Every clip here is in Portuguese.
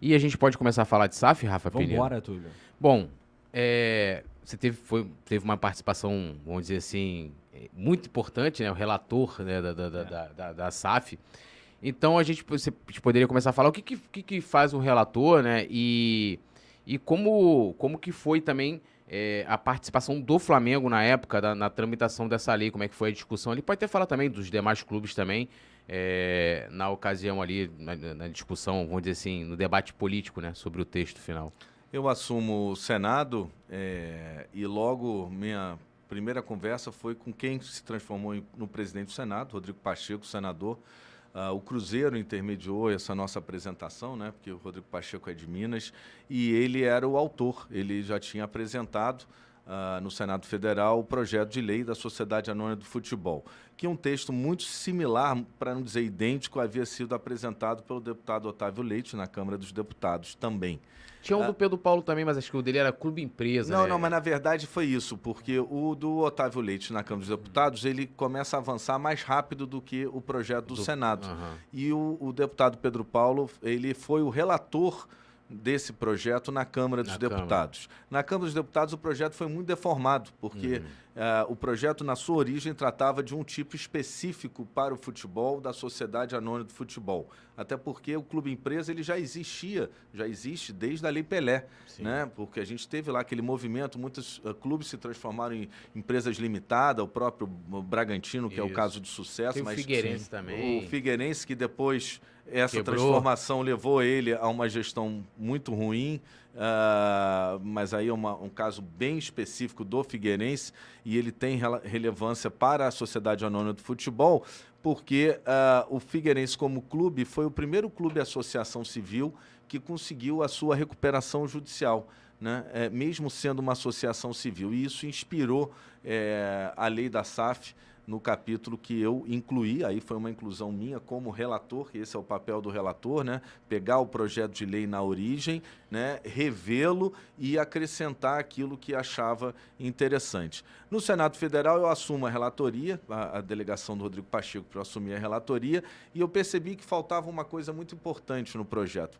E a gente pode começar a falar de SAF, Rafa Vambora, Vamos embora, Túlio. Bom, é, você teve, foi, teve uma participação, vamos dizer assim, é, muito importante, né? O relator né, da, da, é. da, da, da, SAF. Então a gente, você poderia começar a falar o que, que, que faz o relator, né? E, e como, como que foi também é, a participação do Flamengo na época, da, na tramitação dessa lei, como é que foi a discussão. Ele pode ter falado também dos demais clubes também, é, na ocasião ali, na, na, discussão, vamos dizer assim, no debate político, né, sobre o texto final. Eu assumo o Senado é, e logo minha primeira conversa foi com quem se transformou em, no presidente do Senado, Rodrigo Pacheco, senador, Uh, o Cruzeiro intermediou essa nossa apresentação, né? Porque o Rodrigo Pacheco é de Minas e ele era o autor. Ele já tinha apresentado uh, no Senado Federal o projeto de lei da Sociedade Anônima do Futebol, que é um texto muito similar, para não dizer idêntico, havia sido apresentado pelo deputado Otávio Leite na Câmara dos Deputados também. Tinha um do ah, Pedro Paulo também, mas acho que o dele era clube empresa. Não, né? não, mas na verdade foi isso, porque o do Otávio Leite na Câmara dos Deputados, ele começa a avançar mais rápido do que o projeto do, do... Senado. Uhum. E o, o deputado Pedro Paulo, ele foi o relator desse projeto na Câmara dos na Deputados. Câmara. Na Câmara dos Deputados, o projeto foi muito deformado, porque uhum. uh, o projeto, na sua origem, tratava de um tipo específico para o futebol, da Sociedade Anônima do Futebol. Até porque o Clube Empresa ele já existia, já existe desde a Lei Pelé, né? porque a gente teve lá aquele movimento, muitos uh, clubes se transformaram em empresas limitadas, o próprio Bragantino, que Isso. é o caso de sucesso. Tem mas, o Figueirense também. O Figueirense, que depois essa Quebrou. transformação levou ele a uma gestão muito ruim, uh, mas aí é uma, um caso bem específico do Figueirense e ele tem relevância para a Sociedade Anônima do Futebol, porque uh, o Figueirense, como clube, foi o primeiro clube associação civil que conseguiu a sua recuperação judicial né, é, mesmo sendo uma associação civil. E isso inspirou é, a lei da SAF no capítulo que eu incluí, aí foi uma inclusão minha como relator, que esse é o papel do relator, né? Pegar o projeto de lei na origem, né? revê-lo e acrescentar aquilo que achava interessante. No Senado Federal eu assumo a relatoria, a, a delegação do Rodrigo Pacheco para assumir a relatoria, e eu percebi que faltava uma coisa muito importante no projeto.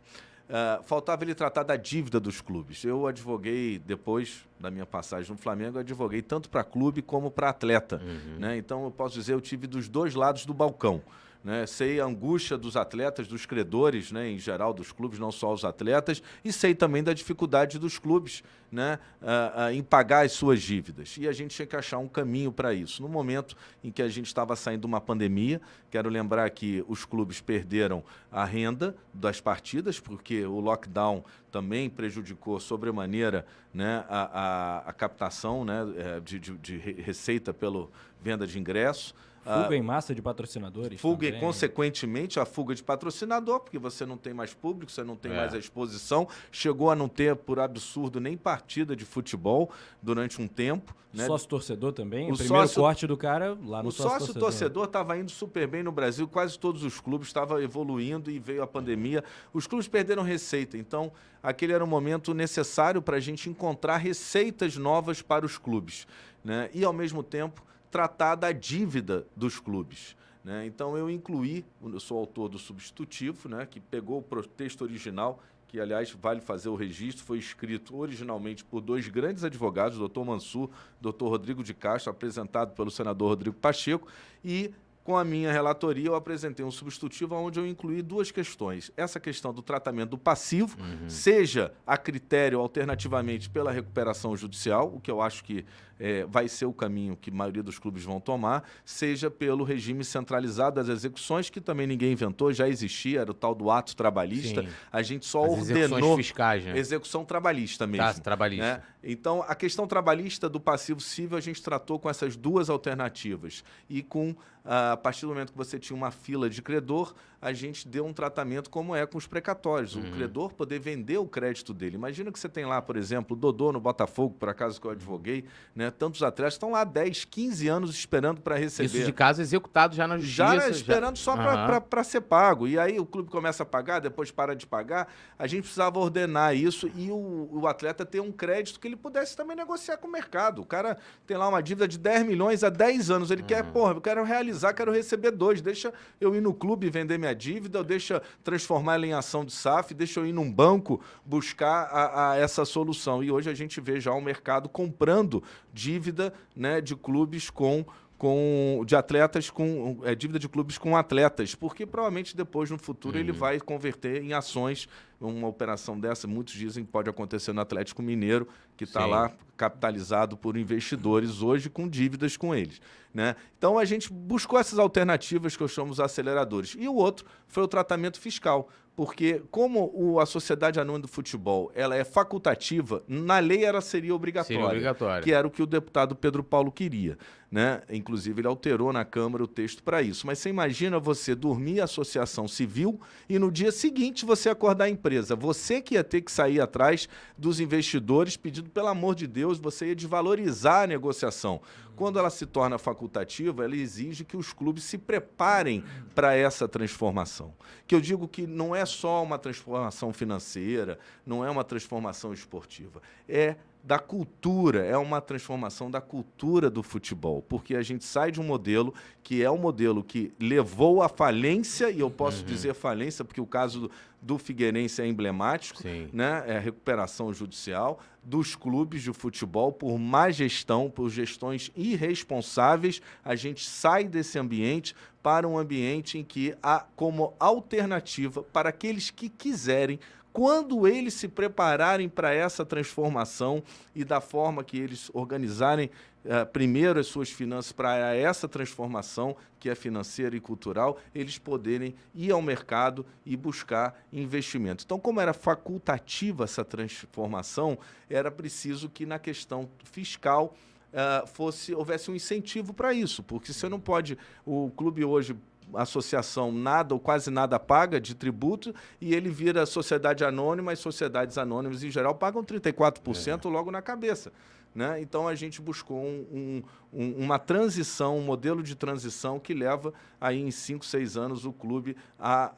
Ah, faltava ele tratar da dívida dos clubes. Eu advoguei, depois da minha passagem no Flamengo, advoguei tanto para clube como para atleta. Uhum. Né? Então, eu posso dizer, eu tive dos dois lados do balcão né? sei a angústia dos atletas, dos credores, né? em geral, dos clubes, não só os atletas, e sei também da dificuldade dos clubes né? Uh, uh, em pagar as suas dívidas. E a gente tinha que achar um caminho para isso. No momento em que a gente estava saindo de uma pandemia, quero lembrar que os clubes perderam a renda das partidas, porque o lockdown também prejudicou sobremaneira né, a, a, a captação né, é, de, de, de receita pela venda de ingressos. Fuga ah, em massa de patrocinadores. Fuga também. e, consequentemente, a fuga de patrocinador, porque você não tem mais público, você não tem é. mais a exposição. Chegou a não ter, por absurdo, nem partida de futebol durante um tempo. Né? Sócio-torcedor também? O, o primeiro sócio... corte do cara lá no sócio-torcedor. O sócio-torcedor né? estava indo super bem no Brasil, quase todos os clubes estavam evoluindo e veio a pandemia. Os clubes perderam receita, então aquele era um momento necessário para a gente encontrar receitas novas para os clubes. Né? E, ao mesmo tempo tratar da dívida dos clubes. Né? Então, eu incluí, eu sou autor do substitutivo, né, que pegou o texto original, que, aliás, vale fazer o registro, foi escrito originalmente por dois grandes advogados, o doutor Mansur, doutor Rodrigo de Castro, apresentado pelo senador Rodrigo Pacheco, e com a minha relatoria, eu apresentei um substitutivo onde eu incluí duas questões. Essa questão do tratamento do passivo, uhum. seja a critério alternativamente pela recuperação judicial, o que eu acho que é, vai ser o caminho que a maioria dos clubes vão tomar, seja pelo regime centralizado das execuções, que também ninguém inventou, já existia, era o tal do ato trabalhista. Sim. A gente só As ordenou. Fiscais, né? Execução trabalhista tá, mesmo. Tá, trabalhista. Né? Então, a questão trabalhista do passivo civil a gente tratou com essas duas alternativas e com a partir do momento que você tinha uma fila de credor, a gente deu um tratamento como é com os precatórios. Uhum. O credor poder vender o crédito dele. Imagina que você tem lá, por exemplo, Dodô no Botafogo, por acaso que eu advoguei, né? Tantos atletas estão lá 10, 15 anos esperando para receber. Isso de caso executado já na justiça. Já esperando já... só uhum. para ser pago. E aí o clube começa a pagar, depois para de pagar. A gente precisava ordenar isso e o, o atleta ter um crédito que ele pudesse também negociar com o mercado. O cara tem lá uma dívida de 10 milhões há 10 anos. Ele uhum. quer, porra, eu quero realizar economizar, quero receber dois. Deixa eu ir no clube vender minha dívida, ou deixa transformar ela em ação de SAF, deixa eu ir num banco buscar a, a essa solução. E hoje a gente vê já o mercado comprando dívida né, de clubes com com de atletas com é, dívida de clubes com atletas, porque provavelmente depois no futuro uhum. ele vai converter em ações uma operação dessa. Muitos dizem que pode acontecer no Atlético Mineiro, que está lá capitalizado por investidores hoje com dívidas com eles, né? Então a gente buscou essas alternativas que eu chamo os aceleradores. E o outro foi o tratamento fiscal porque como o, a Sociedade Anônima do Futebol ela é facultativa, na lei ela seria obrigatória, seria obrigatória, que era o que o deputado Pedro Paulo queria. Né? Inclusive, ele alterou na Câmara o texto para isso. Mas você imagina você dormir a associação civil e no dia seguinte você acordar a empresa. Você que ia ter que sair atrás dos investidores pedindo, pelo amor de Deus, você ia desvalorizar a negociação. Quando ela se torna facultativa, ela exige que os clubes se preparem para essa transformação. Que eu digo que não é só uma transformação financeira, não é uma transformação esportiva, é da cultura, é uma transformação da cultura do futebol, porque a gente sai de um modelo que é o um modelo que levou à falência, e eu posso uhum. dizer falência, porque o caso do, Figueirense é emblemático, né? É a recuperação judicial dos clubes de futebol por má gestão, por gestões irresponsáveis, a gente sai desse ambiente para um ambiente em que há como alternativa para aqueles que quiserem quando eles se prepararem para essa transformação e da forma que eles organizarem uh, primeiro as suas finanças para essa transformação, que é financeira e cultural, eles poderem ir ao mercado e buscar investimentos. Então, como era facultativa essa transformação, era preciso que na questão fiscal. Uh, fosse houvesse um incentivo para isso, porque você não pode o clube hoje associação nada ou quase nada paga de tributo e ele vira sociedade anônima e sociedades anônimas em geral pagam 34% é. logo na cabeça. Né? Então a gente buscou um, um, uma transição, um modelo de transição que leva aí em 5, 6 anos o clube a,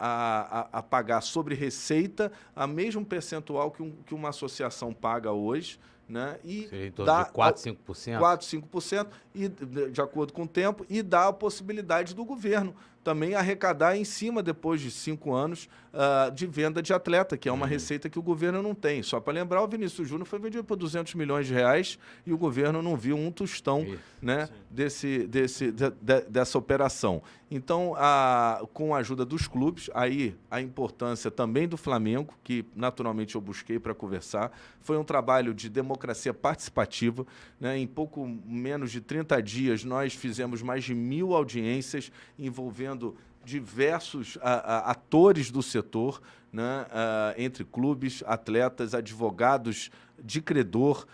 a, a, pagar sobre receita a mesmo percentual que, um, que uma associação paga hoje né? E Seja em torno dá de 4, 5%? 4, 5%, e, de acordo com o tempo, e dá a possibilidade do governo também arrecadar em cima, depois de cinco anos, uh, de venda de atleta, que é uma uhum. receita que o governo não tem. Só para lembrar, o Vinícius Júnior foi vendido por 200 milhões de reais e o governo não viu um tostão né, desse, desse, de, de, dessa operação. Então, a, com a ajuda dos clubes, aí a importância também do Flamengo, que naturalmente eu busquei para conversar, foi um trabalho de democracia democracia participativa. Né? Em pouco menos de 30 dias, nós fizemos mais de mil audiências envolvendo diversos a, a, atores do setor, né, a, entre clubes, atletas, advogados de credor,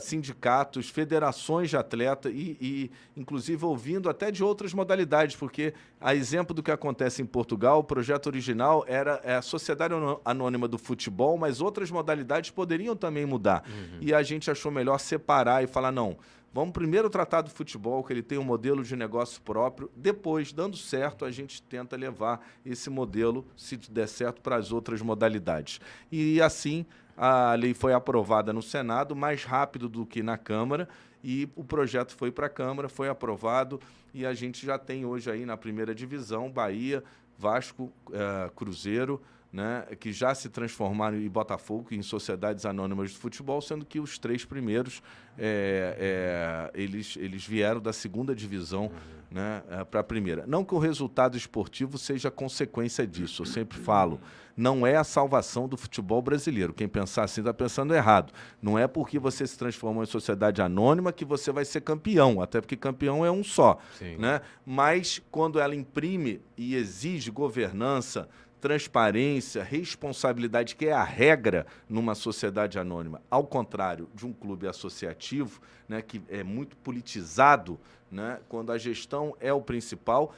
sindicatos, federações de atleta e, e, inclusive, ouvindo até de outras modalidades, porque, a exemplo do que acontece em Portugal, o projeto original era é a Sociedade Anônima do Futebol, mas outras modalidades poderiam também mudar. Uhum. E a gente achou melhor separar e falar, não, Vamos primeiro tratar do futebol, que ele tem um modelo de negócio próprio. Depois, dando certo, a gente tenta levar esse modelo, se der certo, para as outras modalidades. E assim, a lei foi aprovada no Senado, mais rápido do que na Câmara, e o projeto foi para a Câmara, foi aprovado, e a gente já tem hoje aí na primeira divisão Bahia, Vasco, eh, Cruzeiro, né, que já se transformaram em Botafogo em sociedades anônimas de futebol, sendo que os três primeiros é, é, eles, eles vieram da segunda divisão uhum. né, é, para a primeira. Não que o resultado esportivo seja consequência disso, eu sempre falo. Não é a salvação do futebol brasileiro. Quem pensar assim está pensando errado. Não é porque você se transformou em sociedade anônima que você vai ser campeão, até porque campeão é um só. Né? Mas quando ela imprime e exige governança, transparência, responsabilidade, que é a regra numa sociedade anônima, ao contrário de um clube associativo, né, que é muito politizado, né, quando a gestão é o principal,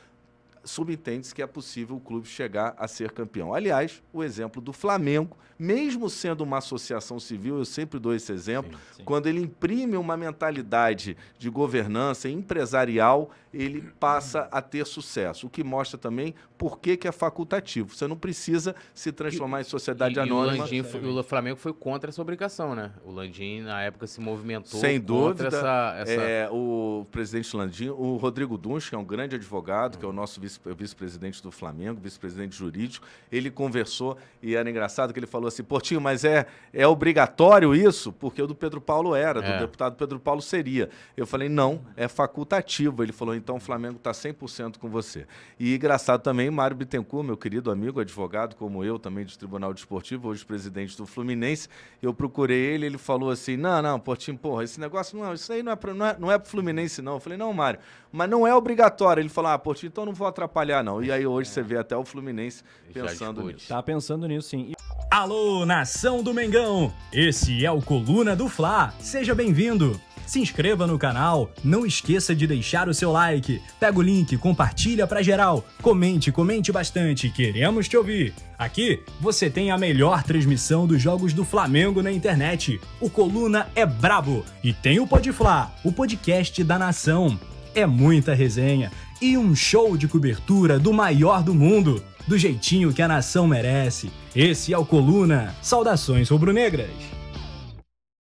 subentende-se que é possível o clube chegar a ser campeão. Aliás, o exemplo do Flamengo, mesmo sendo uma associação civil, eu sempre dou esse exemplo, sim, sim. quando ele imprime uma mentalidade de governança empresarial, ele passa a ter sucesso, o que mostra também por que, que é facultativo. Você não precisa se transformar e, em sociedade e, anônima. E o, Landim, o, Flamengo foi contra essa obrigação, né? O Landim, na época, se movimentou Sem dúvida, essa, essa... É, o presidente Landim, o Rodrigo Duns, que é um grande advogado, hum. que é o nosso vice vice, vice-presidente do Flamengo, vice-presidente jurídico, ele conversou e era engraçado que ele falou assim: Portinho, mas é, é obrigatório isso? Porque o do Pedro Paulo era, do é. deputado Pedro Paulo seria. Eu falei: não, é facultativo. Ele falou: então o Flamengo está 100% com você. E engraçado também, Mário Bittencourt, meu querido amigo, advogado, como eu também do Tribunal Desportivo, hoje presidente do Fluminense, eu procurei ele, ele falou assim: não, não, Portinho, porra, esse negócio não, é, isso aí não é, pra, não é, não é Fluminense, não. Eu falei: não, Mário, mas não é obrigatório. Ele falou: ah, Portinho, então não vou atrapalhar atrapalhar, não. E aí hoje você é. vê até o Fluminense pensando nisso. Tá pensando nisso, sim. Alô, nação do Mengão! Esse é o Coluna do Fla. Seja bem-vindo! Se inscreva no canal, não esqueça de deixar o seu like, pega o link, compartilha pra geral, comente, comente bastante, queremos te ouvir. Aqui você tem a melhor transmissão dos jogos do Flamengo na internet. O Coluna é brabo e tem o Podfla, o podcast da nação. É muita resenha, e um show de cobertura do maior do mundo, do jeitinho que a nação merece. Esse é o Coluna. Saudações rubro-negras!